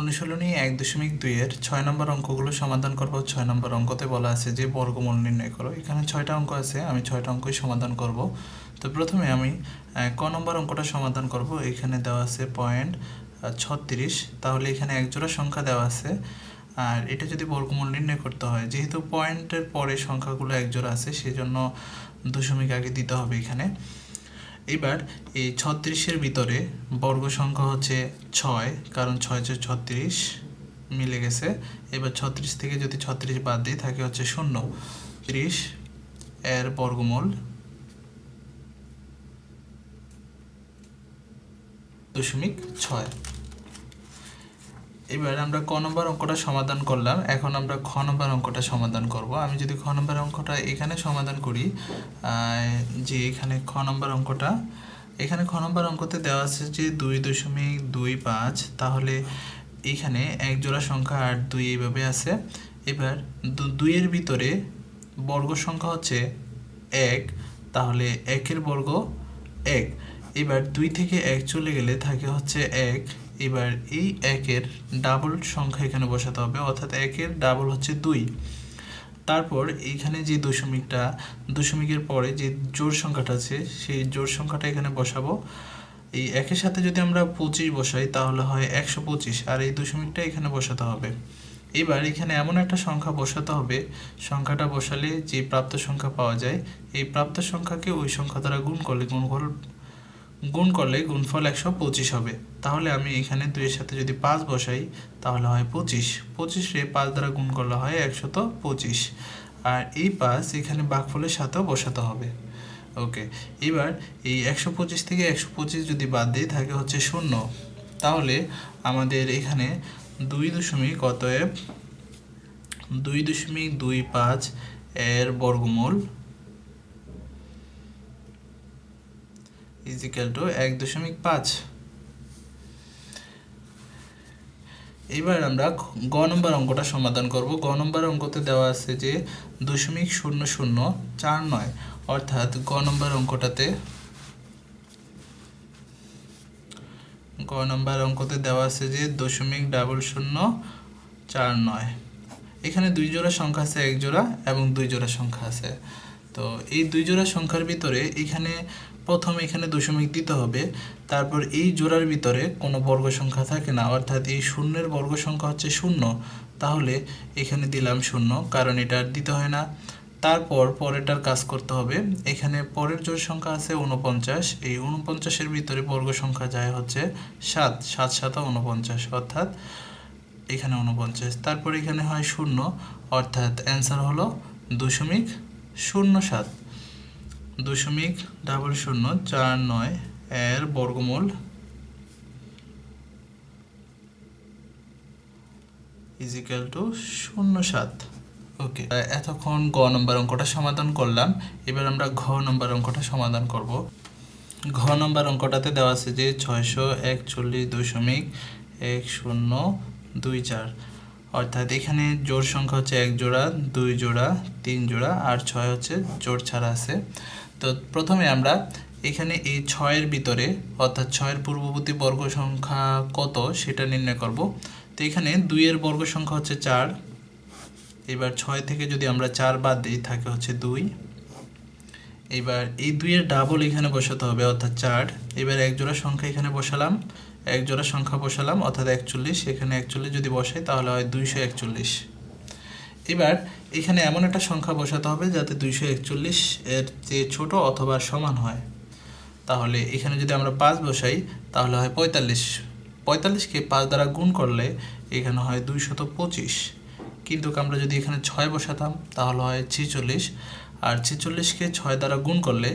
অনুশীলনী এক দশমিক দুইয়ের ছয় নম্বর অঙ্কগুলো সমাধান করব ছয় নম্বর অঙ্কতে বলা আছে যে বর্গমূল নির্ণয় করো এখানে ছয়টা অঙ্ক আছে আমি ছয়টা অঙ্কই সমাধান করব তো প্রথমে আমি ক নম্বর অঙ্কটা সমাধান করব এখানে দেওয়া আছে পয়েন্ট ছত্রিশ তাহলে এখানে একজোড়া সংখ্যা দেওয়া আছে আর এটা যদি বর্গমূল নির্ণয় করতে হয় যেহেতু পয়েন্টের পরে সংখ্যাগুলো একজোড়া আছে সেজন্য দশমিক আগে দিতে হবে এখানে এবার এই ছত্রিশের ভিতরে বর্গ সংখ্যা হচ্ছে ছয় কারণ ছয় ছয় ছত্রিশ মিলে গেছে এবার ছত্রিশ থেকে যদি ছত্রিশ বাদ দিই থাকে হচ্ছে শূন্য ত্রিশ এর বর্গমূল দশমিক ছয় এবার আমরা ক নম্বর অঙ্কটা সমাধান করলাম এখন আমরা খ নম্বর অঙ্কটা সমাধান করব আমি যদি খ নম্বর অঙ্কটা এখানে সমাধান করি যে এখানে খ নম্বর অঙ্কটা এখানে খ নম্বর অঙ্কতে দেওয়া আছে যে দুই দশমিক দুই পাঁচ তাহলে এখানে এক জোড়া সংখ্যা আট দুই এইভাবে আছে এবার দুইয়ের ভিতরে বর্গ সংখ্যা হচ্ছে এক তাহলে একের বর্গ এক এবার দুই থেকে এক চলে গেলে থাকে হচ্ছে এক এবার এই একের ডাবল সংখ্যা এখানে বসাতে হবে অর্থাৎ একের ডাবল হচ্ছে দুই তারপর এখানে যে দশমিকটা দশমিকের পরে যে জোর সংখ্যাটা আছে সেই জোর সংখ্যাটা এখানে বসাবো এই একের সাথে যদি আমরা পঁচিশ বসাই তাহলে হয় একশো পঁচিশ আর এই দশমিকটা এখানে বসাতে হবে এবার এখানে এমন একটা সংখ্যা বসাতে হবে সংখ্যাটা বসালে যে প্রাপ্ত সংখ্যা পাওয়া যায় এই প্রাপ্ত সংখ্যাকে ওই সংখ্যা দ্বারা গুণ করলে গুণফল গুণ করলে গুণফল একশো পঁচিশ হবে তাহলে আমি এখানে দুইয়ের সাথে যদি পাঁচ বসাই তাহলে হয় পঁচিশ পঁচিশে পাঁচ দ্বারা গুণ করলে হয় একশত পঁচিশ আর এই পাঁচ এখানে বাঘফলের সাথেও বসাতে হবে ওকে এবার এই একশো পঁচিশ থেকে একশো পঁচিশ যদি বাদ দিয়ে থাকে হচ্ছে শূন্য তাহলে আমাদের এখানে দুই দশমিক অতএব দুই দশমিক দুই পাঁচ এর বর্গমূল ইজিক্যাল টু এক দশমিক পাঁচ এবার আমরা গ নম্বর অঙ্কটা সমাধান করব গ নম্বর অঙ্কতে দেওয়া আছে যে দশমিক শূন্য শূন্য চার নয় অর্থাৎ গ নম্বর অঙ্কটাতে গ নম্বর অঙ্কতে দেওয়া আছে যে দশমিক ডাবল শূন্য চার নয় এখানে দুই জোড়া সংখ্যা আছে এক জোড়া এবং দুই জোড়া সংখ্যা আছে তো এই দুই জোড়া সংখ্যার ভিতরে এখানে প্রথম এখানে দশমিক দিতে হবে তারপর এই জোড়ার ভিতরে কোনো বর্গ সংখ্যা থাকে না অর্থাৎ এই শূন্যের বর্গ সংখ্যা হচ্ছে শূন্য তাহলে এখানে দিলাম শূন্য কারণ এটা দিতে হয় না তারপর পরেরটার কাজ করতে হবে এখানে পরের জোর সংখ্যা আছে উনপঞ্চাশ এই উনপঞ্চাশের ভিতরে বর্গ সংখ্যা যায় হচ্ছে সাত সাত সাত উনপঞ্চাশ অর্থাৎ এখানে উনপঞ্চাশ তারপর এখানে হয় শূন্য অর্থাৎ অ্যান্সার হলো দশমিক শূন্য সাত দশমিক ডাবল শূন্য চার নয় এর বর্গমূল ইজিক্যাল টু শূন্য সাত ওকে এতক্ষণ গ নম্বর অঙ্কটা সমাধান করলাম এবার আমরা ঘ নম্বর অঙ্কটা সমাধান করব ঘ নম্বর অঙ্কটাতে দেওয়া আছে যে ছয়শো একচল্লিশ দশমিক এক শূন্য দুই চার অর্থাৎ এখানে জোড় সংখ্যা হচ্ছে এক জোড়া দুই জোড়া তিন জোড়া আর ছয় হচ্ছে জোড় ছাড়া আছে তো প্রথমে আমরা এখানে এই ছয়ের ভিতরে অর্থাৎ ছয়ের পূর্ববর্তী বর্গ সংখ্যা কত সেটা নির্ণয় করব তো এখানে দুইয়ের বর্গ সংখ্যা হচ্ছে চার এবার ছয় থেকে যদি আমরা চার বাদ দিই থাকে হচ্ছে দুই এবার এই দুইয়ের ডাবল এখানে বসাতে হবে অর্থাৎ চার এবার এক জোড়া সংখ্যা এখানে বসালাম এক জোড়া সংখ্যা বসালাম অর্থাৎ একচল্লিশ এখানে একচল্লিশ যদি বসাই তাহলে হয় দুইশো একচল্লিশ এবার এখানে এমন একটা সংখ্যা বসাতে হবে যাতে দুইশো একচল্লিশ এর চেয়ে ছোটো অথবা সমান হয় তাহলে এখানে যদি আমরা পাঁচ বসাই তাহলে হয় পঁয়তাল্লিশ পঁয়তাল্লিশকে পাঁচ দ্বারা গুণ করলে এখানে হয় দুইশত পঁচিশ কিন্তু আমরা যদি এখানে ছয় বসাতাম তাহলে হয় ছেচল্লিশ আর ছেচল্লিশকে ছয় দ্বারা গুণ করলে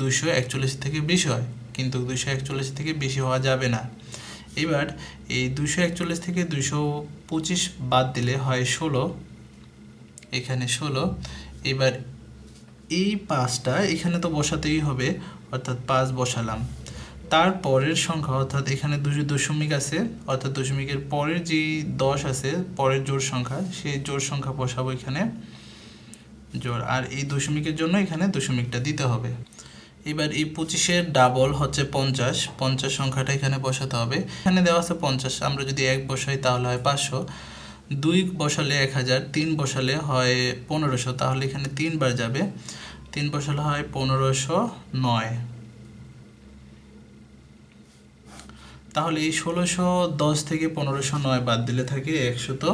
দুশো একচল্লিশ থেকে বেশি হয় কিন্তু দুইশো একচল্লিশ থেকে বেশি হওয়া যাবে না এবার এই দুশো একচল্লিশ থেকে দুশো পঁচিশ বাদ দিলে হয় ষোলো এখানে ষোলো এবার এই পাঁচটা এখানে তো বসাতেই হবে অর্থাৎ পাঁচ বসালাম তার পরের সংখ্যা অর্থাৎ এখানে দুশো দশমিক আছে অর্থাৎ দশমিকের পরের যে দশ আছে পরের জোর সংখ্যা সেই জোর সংখ্যা বসাবো এখানে জোর আর এই দশমিকের জন্য এখানে দশমিকটা দিতে হবে এবার এই পঁচিশের ডাবল হচ্ছে পঞ্চাশ পঞ্চাশ সংখ্যাটা এখানে বসাতে হবে এখানে দেওয়া আছে পঞ্চাশ আমরা যদি এক বসাই তাহলে হয় পাঁচশো দুই বসালে এক হাজার তিন বসালে হয় পনেরোশো তাহলে এখানে তিনবার যাবে তিন বসালে হয় পনেরোশো নয় তাহলে এই ষোলোশো দশ থেকে পনেরোশো নয় বাদ দিলে থাকে একশো তো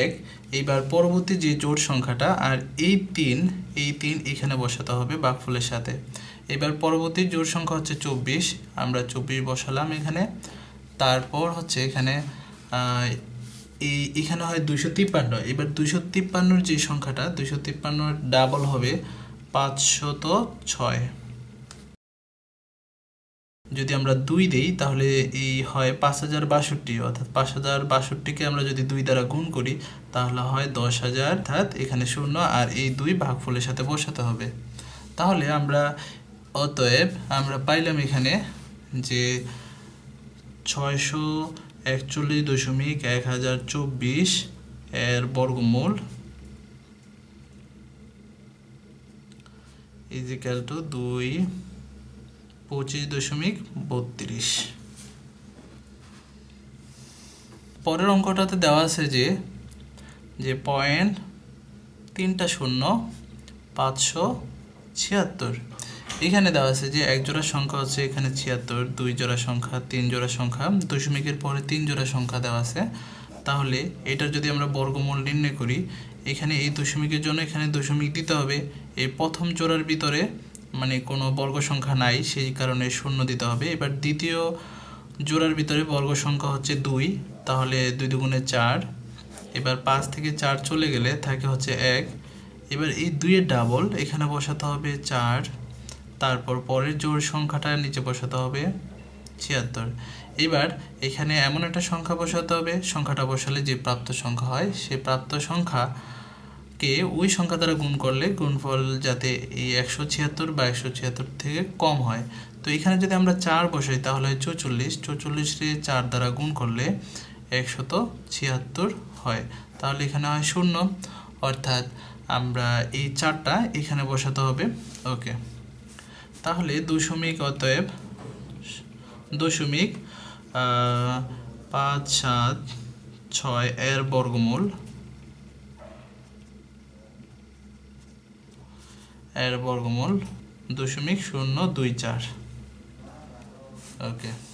এক এইবার পরবর্তী যে জোট সংখ্যাটা আর এই তিন এই তিন এখানে বসাতে হবে ফুলের সাথে এবার পরবর্তী জোট সংখ্যা হচ্ছে চব্বিশ আমরা চব্বিশ বসালাম এখানে তারপর হচ্ছে এখানে এই এখানে হয় দুশো তিপ্পান্ন এবার দুশো তিপ্পান্নর যে সংখ্যাটা দুশো তিপ্পান্ন ডাবল হবে পাঁচশত ছয় যদি আমরা দুই দিই তাহলে এই হয় পাঁচ হাজার বাষট্টি অর্থাৎ পাঁচ হাজার বাষট্টিকে আমরা যদি দুই দ্বারা গুণ করি তাহলে হয় দশ হাজার অর্থাৎ এখানে শূন্য আর এই দুই ভাগফলের সাথে বসাতে হবে তাহলে আমরা অতএব আমরা পাইলাম এখানে যে ছয়শো একচল্লিশ দশমিক এক হাজার চব্বিশ এর বর্গমূল ইজিক্যাল টু দুই পঁচিশ দশমিক বত্রিশ পরের অঙ্কটাতে দেওয়া আছে যে যে পয়েন্ট তিনটা শূন্য পাঁচশো ছিয়াত্তর এখানে দেওয়া আছে যে এক জোড়া সংখ্যা হচ্ছে এখানে ছিয়াত্তর দুই জোড়া সংখ্যা তিন জোড়া সংখ্যা দশমিকের পরে তিন জোড়া সংখ্যা দেওয়া আছে তাহলে এটা যদি আমরা বর্গমূল নির্ণয় করি এখানে এই দশমিকের জন্য এখানে দশমিক দিতে হবে এই প্রথম জোড়ার ভিতরে মানে কোনো বর্গ সংখ্যা নাই সেই কারণে শূন্য দিতে হবে এবার দ্বিতীয় জোড়ার ভিতরে বর্গ সংখ্যা হচ্ছে দুই তাহলে দুই দুগুণে চার এবার পাঁচ থেকে চার চলে গেলে থাকে হচ্ছে এক এবার এই দুইয়ের ডাবল এখানে বসাতে হবে চার তারপর পরের জোর সংখ্যাটা নিচে বসাতে হবে ছিয়াত্তর এবার এখানে এমন একটা সংখ্যা বসাতে হবে সংখ্যাটা বসালে যে প্রাপ্ত সংখ্যা হয় সে প্রাপ্ত সংখ্যা কে ওই সংখ্যা দ্বারা গুণ করলে গুণফল যাতে এই একশো ছিয়াত্তর বা একশো ছিয়াত্তর থেকে কম হয় তো এখানে যদি আমরা চার বসাই তাহলে হয় চৌচল্লিশ চৌচল্লিশে চার দ্বারা গুণ করলে একশত ছিয়াত্তর হয় তাহলে এখানে হয় শূন্য অর্থাৎ আমরা এই চারটা এখানে বসাতে হবে ওকে তাহলে দশমিক অতএব দশমিক পাঁচ সাত ছয় এর বর্গমূল এর বর্গমূল দশমিক শূন্য দুই চার ওকে